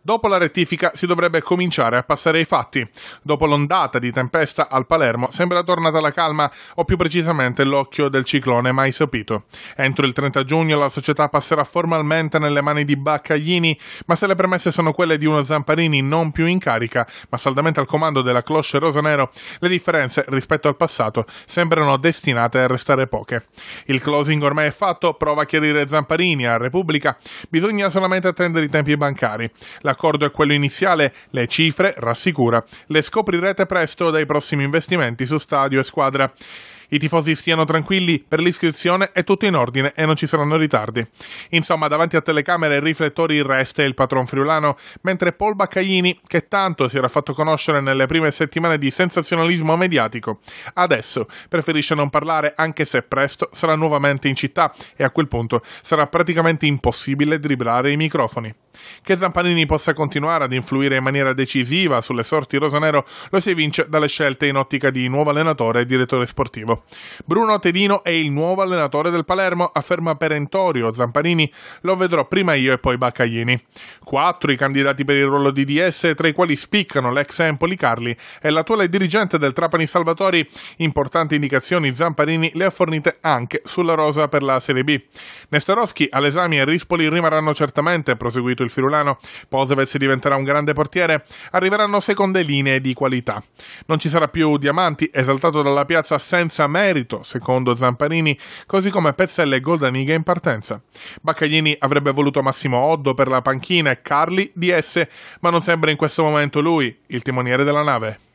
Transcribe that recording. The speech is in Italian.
Dopo la rettifica si dovrebbe cominciare a passare ai fatti. Dopo l'ondata di tempesta al Palermo sembra tornata la calma o più precisamente l'occhio del ciclone mai sopito. Entro il 30 giugno la società passerà formalmente nelle mani di Baccaglini, ma se le premesse sono quelle di uno Zamparini non più in carica, ma saldamente al comando della cloche rosanero, le differenze rispetto al passato sembrano destinate a restare poche. Il closing ormai è fatto, prova a chiarire Zamparini a Repubblica, bisogna solamente attendere i tempi bancari. La l'accordo è quello iniziale, le cifre, rassicura, le scoprirete presto dai prossimi investimenti su stadio e squadra. I tifosi stiano tranquilli, per l'iscrizione è tutto in ordine e non ci saranno ritardi. Insomma, davanti a telecamere e riflettori resta il patron friulano, mentre Paul Baccaglini, che tanto si era fatto conoscere nelle prime settimane di sensazionalismo mediatico, adesso preferisce non parlare anche se presto sarà nuovamente in città e a quel punto sarà praticamente impossibile dribblare i microfoni. Che Zampanini possa continuare ad influire in maniera decisiva sulle sorti rosanero lo si evince dalle scelte in ottica di nuovo allenatore e direttore sportivo. Bruno Tedino è il nuovo allenatore del Palermo, afferma perentorio Zampanini, lo vedrò prima io e poi Baccaglini. Quattro i candidati per il ruolo di DS, tra i quali spiccano l'ex Empoli Carli e l'attuale dirigente del Trapani Salvatori. Importanti indicazioni Zampanini le ha fornite anche sulla rosa per la Serie B. Nestoroschi, Alesami e Rispoli rimarranno certamente, proseguiti seguito il Firulano, Posevez diventerà un grande portiere, arriveranno seconde linee di qualità. Non ci sarà più Diamanti, esaltato dalla piazza senza merito, secondo Zamparini, così come Pezzelle e Goldaniga in partenza. Baccaglini avrebbe voluto Massimo Oddo per la panchina e Carli di esse, ma non sembra in questo momento lui il timoniere della nave.